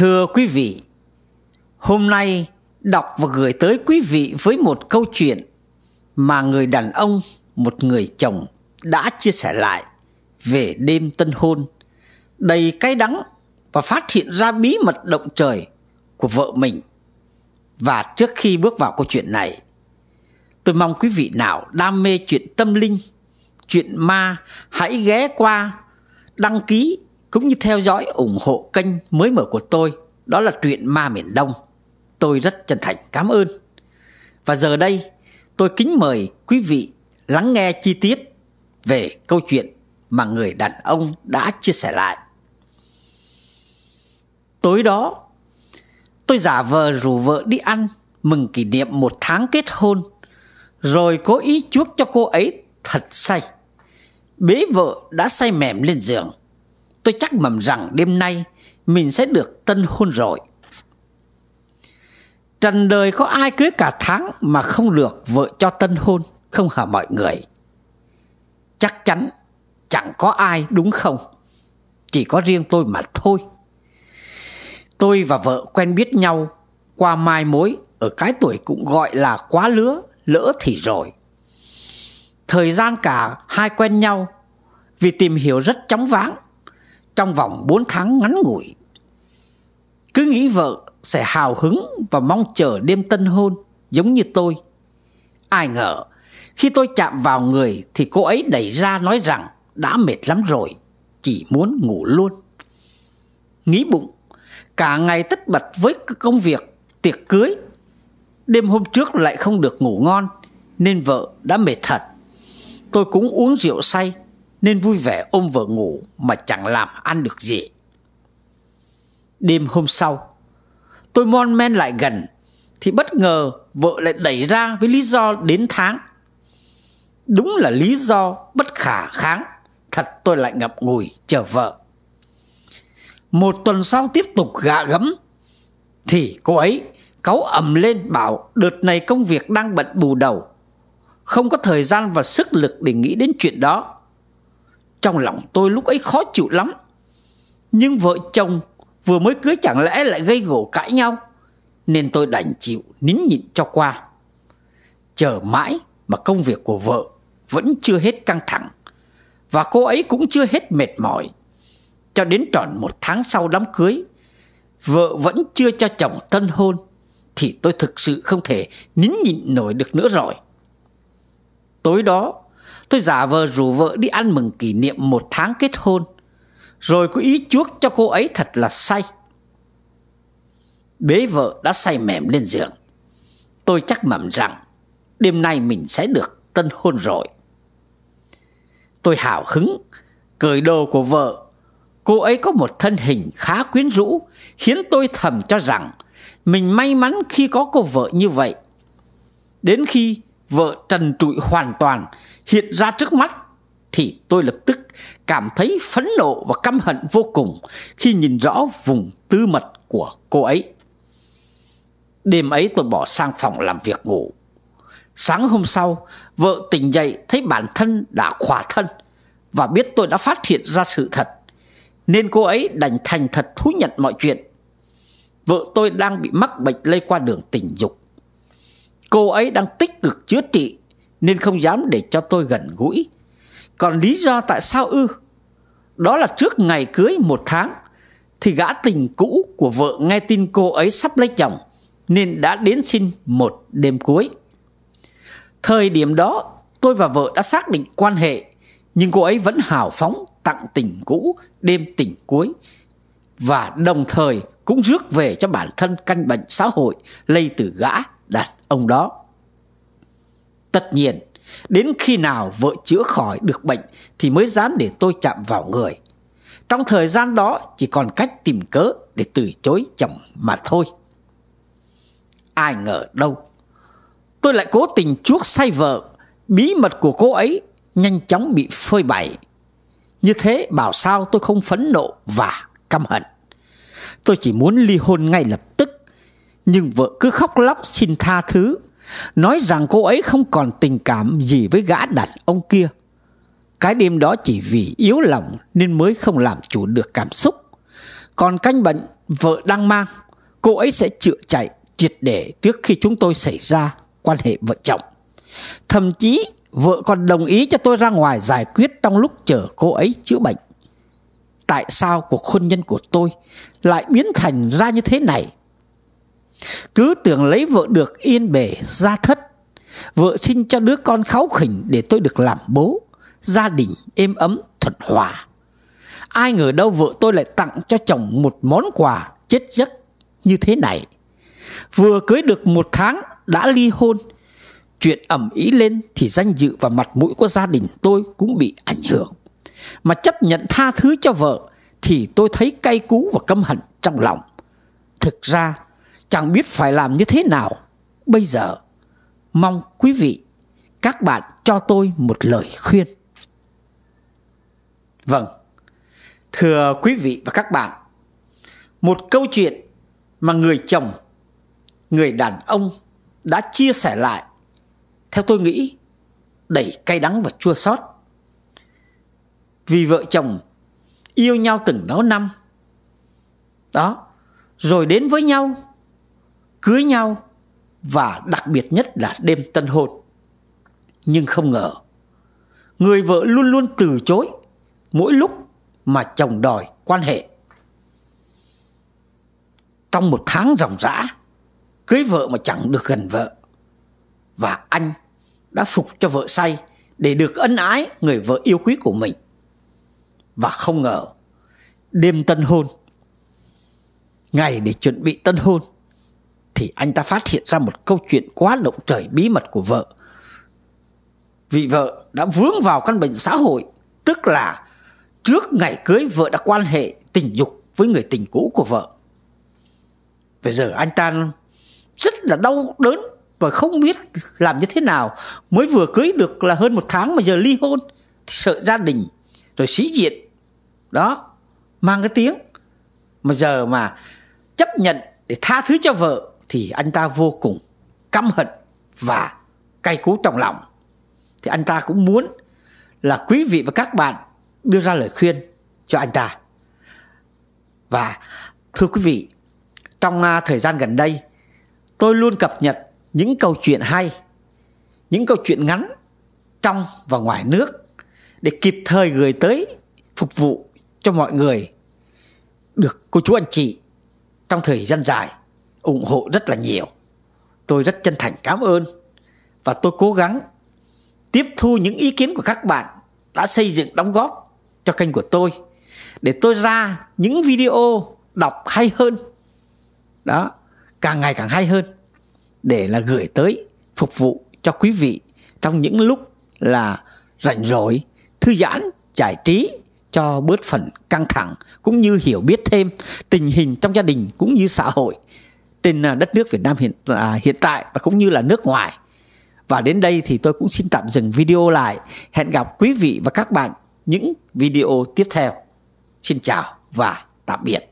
Thưa quý vị, hôm nay đọc và gửi tới quý vị với một câu chuyện mà người đàn ông, một người chồng đã chia sẻ lại về đêm tân hôn đầy cay đắng và phát hiện ra bí mật động trời của vợ mình. Và trước khi bước vào câu chuyện này, tôi mong quý vị nào đam mê chuyện tâm linh, chuyện ma hãy ghé qua đăng ký cũng như theo dõi ủng hộ kênh mới mở của tôi đó là truyện ma miền đông tôi rất chân thành cảm ơn và giờ đây tôi kính mời quý vị lắng nghe chi tiết về câu chuyện mà người đàn ông đã chia sẻ lại tối đó tôi giả vờ rủ vợ đi ăn mừng kỷ niệm một tháng kết hôn rồi cố ý chuốc cho cô ấy thật say bế vợ đã say mềm lên giường Tôi chắc mầm rằng đêm nay Mình sẽ được tân hôn rồi Trần đời có ai cưới cả tháng Mà không được vợ cho tân hôn Không hả mọi người Chắc chắn chẳng có ai đúng không Chỉ có riêng tôi mà thôi Tôi và vợ quen biết nhau Qua mai mối Ở cái tuổi cũng gọi là quá lứa Lỡ thì rồi Thời gian cả hai quen nhau Vì tìm hiểu rất chóng váng trong vòng 4 tháng ngắn ngủi. Cứ nghĩ vợ sẽ hào hứng và mong chờ đêm tân hôn giống như tôi. Ai ngờ, khi tôi chạm vào người thì cô ấy đẩy ra nói rằng đã mệt lắm rồi, chỉ muốn ngủ luôn. Nghĩ bụng, cả ngày tất bật với công việc, tiệc cưới. Đêm hôm trước lại không được ngủ ngon nên vợ đã mệt thật. Tôi cũng uống rượu say nên vui vẻ ôm vợ ngủ mà chẳng làm ăn được gì. Đêm hôm sau, tôi mon men lại gần thì bất ngờ vợ lại đẩy ra với lý do đến tháng. Đúng là lý do bất khả kháng, thật tôi lại ngập ngùi chờ vợ. Một tuần sau tiếp tục gạ gẫm thì cô ấy cáu ầm lên bảo đợt này công việc đang bận bù đầu, không có thời gian và sức lực để nghĩ đến chuyện đó. Trong lòng tôi lúc ấy khó chịu lắm Nhưng vợ chồng vừa mới cưới chẳng lẽ lại gây gổ cãi nhau Nên tôi đành chịu nín nhịn cho qua Chờ mãi mà công việc của vợ vẫn chưa hết căng thẳng Và cô ấy cũng chưa hết mệt mỏi Cho đến tròn một tháng sau đám cưới Vợ vẫn chưa cho chồng tân hôn Thì tôi thực sự không thể nín nhịn nổi được nữa rồi Tối đó Tôi giả vờ rủ vợ đi ăn mừng kỷ niệm một tháng kết hôn Rồi có ý chuốc cho cô ấy thật là say Bế vợ đã say mềm lên giường Tôi chắc mẩm rằng Đêm nay mình sẽ được tân hôn rồi Tôi hào hứng Cởi đồ của vợ Cô ấy có một thân hình khá quyến rũ Khiến tôi thầm cho rằng Mình may mắn khi có cô vợ như vậy Đến khi vợ trần trụi hoàn toàn hiện ra trước mắt thì tôi lập tức cảm thấy phẫn nộ và căm hận vô cùng khi nhìn rõ vùng tư mật của cô ấy. Đêm ấy tôi bỏ sang phòng làm việc ngủ. Sáng hôm sau, vợ tỉnh dậy thấy bản thân đã khỏa thân và biết tôi đã phát hiện ra sự thật. Nên cô ấy đành thành thật thú nhận mọi chuyện. Vợ tôi đang bị mắc bệnh lây qua đường tình dục. Cô ấy đang tích cực chữa trị nên không dám để cho tôi gần gũi Còn lý do tại sao ư Đó là trước ngày cưới một tháng Thì gã tình cũ của vợ nghe tin cô ấy sắp lấy chồng Nên đã đến xin một đêm cuối Thời điểm đó tôi và vợ đã xác định quan hệ Nhưng cô ấy vẫn hào phóng tặng tình cũ đêm tình cuối Và đồng thời cũng rước về cho bản thân căn bệnh xã hội lây từ gã đàn ông đó Tất nhiên, đến khi nào vợ chữa khỏi được bệnh thì mới dám để tôi chạm vào người. Trong thời gian đó chỉ còn cách tìm cớ để từ chối chồng mà thôi. Ai ngờ đâu, tôi lại cố tình chuốc say vợ, bí mật của cô ấy nhanh chóng bị phơi bày. Như thế bảo sao tôi không phẫn nộ và căm hận. Tôi chỉ muốn ly hôn ngay lập tức, nhưng vợ cứ khóc lóc xin tha thứ nói rằng cô ấy không còn tình cảm gì với gã đàn ông kia. Cái đêm đó chỉ vì yếu lòng nên mới không làm chủ được cảm xúc. Còn canh bệnh vợ đang mang, cô ấy sẽ chữa chạy triệt để trước khi chúng tôi xảy ra quan hệ vợ chồng. Thậm chí vợ còn đồng ý cho tôi ra ngoài giải quyết trong lúc chờ cô ấy chữa bệnh. Tại sao cuộc hôn nhân của tôi lại biến thành ra như thế này? Cứ tưởng lấy vợ được yên bề gia thất Vợ sinh cho đứa con kháu khỉnh để tôi được làm bố Gia đình êm ấm thuận hòa Ai ngờ đâu vợ tôi lại tặng cho chồng một món quà chết giấc như thế này Vừa cưới được một tháng đã ly hôn Chuyện ẩm ý lên thì danh dự và mặt mũi của gia đình tôi cũng bị ảnh hưởng Mà chấp nhận tha thứ cho vợ thì tôi thấy cay cú và căm hận trong lòng Thực ra chẳng biết phải làm như thế nào bây giờ. Mong quý vị, các bạn cho tôi một lời khuyên. Vâng, thưa quý vị và các bạn, một câu chuyện mà người chồng, người đàn ông đã chia sẻ lại, theo tôi nghĩ, đầy cay đắng và chua xót. Vì vợ chồng yêu nhau từng đó năm, đó, rồi đến với nhau cưới nhau và đặc biệt nhất là đêm tân hôn. Nhưng không ngờ, người vợ luôn luôn từ chối mỗi lúc mà chồng đòi quan hệ. Trong một tháng ròng rã, cưới vợ mà chẳng được gần vợ. Và anh đã phục cho vợ say để được ân ái người vợ yêu quý của mình. Và không ngờ, đêm tân hôn, ngày để chuẩn bị tân hôn – thì anh ta phát hiện ra một câu chuyện quá động trời bí mật của vợ. Vị vợ đã vướng vào căn bệnh xã hội, tức là trước ngày cưới vợ đã quan hệ tình dục với người tình cũ của vợ. Bây giờ anh ta rất là đau đớn và không biết làm như thế nào mới vừa cưới được là hơn một tháng mà giờ ly hôn thì sợ gia đình rồi sĩ diện đó mang cái tiếng mà giờ mà chấp nhận để tha thứ cho vợ thì anh ta vô cùng căm hận và cay cú trong lòng. Thì anh ta cũng muốn là quý vị và các bạn đưa ra lời khuyên cho anh ta. Và thưa quý vị, trong à, thời gian gần đây, tôi luôn cập nhật những câu chuyện hay, những câu chuyện ngắn trong và ngoài nước để kịp thời gửi tới phục vụ cho mọi người được cô chú anh chị trong thời gian dài ủng hộ rất là nhiều tôi rất chân thành cảm ơn và tôi cố gắng tiếp thu những ý kiến của các bạn đã xây dựng đóng góp cho kênh của tôi để tôi ra những video đọc hay hơn đó càng ngày càng hay hơn để là gửi tới phục vụ cho quý vị trong những lúc là rảnh rỗi thư giãn giải trí cho bớt phần căng thẳng cũng như hiểu biết thêm tình hình trong gia đình cũng như xã hội trên à, đất nước Việt Nam hiện à, hiện tại và cũng như là nước ngoài. Và đến đây thì tôi cũng xin tạm dừng video lại. Hẹn gặp quý vị và các bạn những video tiếp theo. Xin chào và tạm biệt.